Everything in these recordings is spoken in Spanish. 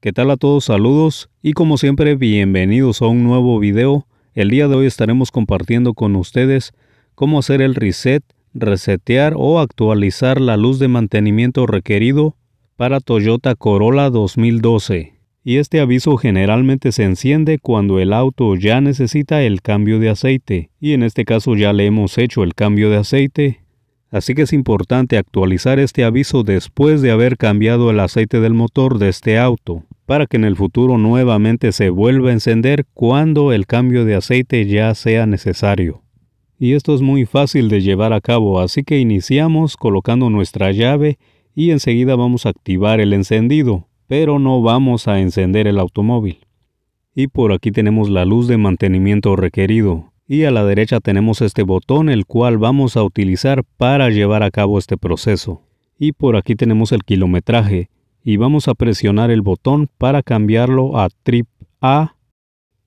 ¿Qué tal a todos? Saludos y como siempre bienvenidos a un nuevo video. El día de hoy estaremos compartiendo con ustedes cómo hacer el reset, resetear o actualizar la luz de mantenimiento requerido para Toyota Corolla 2012. Y este aviso generalmente se enciende cuando el auto ya necesita el cambio de aceite y en este caso ya le hemos hecho el cambio de aceite Así que es importante actualizar este aviso después de haber cambiado el aceite del motor de este auto, para que en el futuro nuevamente se vuelva a encender cuando el cambio de aceite ya sea necesario. Y esto es muy fácil de llevar a cabo, así que iniciamos colocando nuestra llave y enseguida vamos a activar el encendido, pero no vamos a encender el automóvil. Y por aquí tenemos la luz de mantenimiento requerido y a la derecha tenemos este botón el cual vamos a utilizar para llevar a cabo este proceso. Y por aquí tenemos el kilometraje y vamos a presionar el botón para cambiarlo a trip A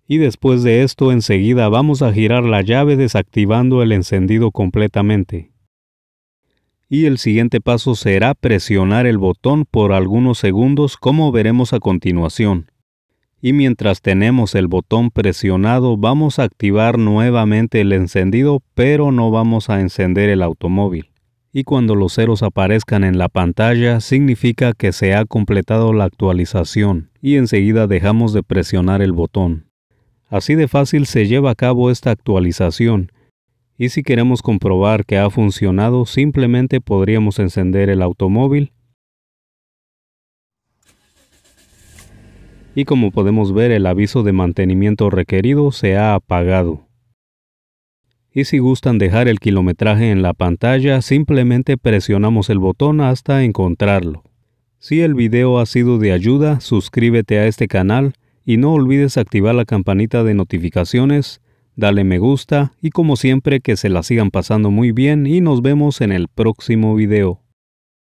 y después de esto enseguida vamos a girar la llave desactivando el encendido completamente. Y el siguiente paso será presionar el botón por algunos segundos como veremos a continuación y mientras tenemos el botón presionado vamos a activar nuevamente el encendido pero no vamos a encender el automóvil. Y cuando los ceros aparezcan en la pantalla significa que se ha completado la actualización y enseguida dejamos de presionar el botón. Así de fácil se lleva a cabo esta actualización y si queremos comprobar que ha funcionado simplemente podríamos encender el automóvil y como podemos ver el aviso de mantenimiento requerido se ha apagado. Y si gustan dejar el kilometraje en la pantalla, simplemente presionamos el botón hasta encontrarlo. Si el video ha sido de ayuda, suscríbete a este canal y no olvides activar la campanita de notificaciones, dale me gusta y como siempre que se la sigan pasando muy bien y nos vemos en el próximo video.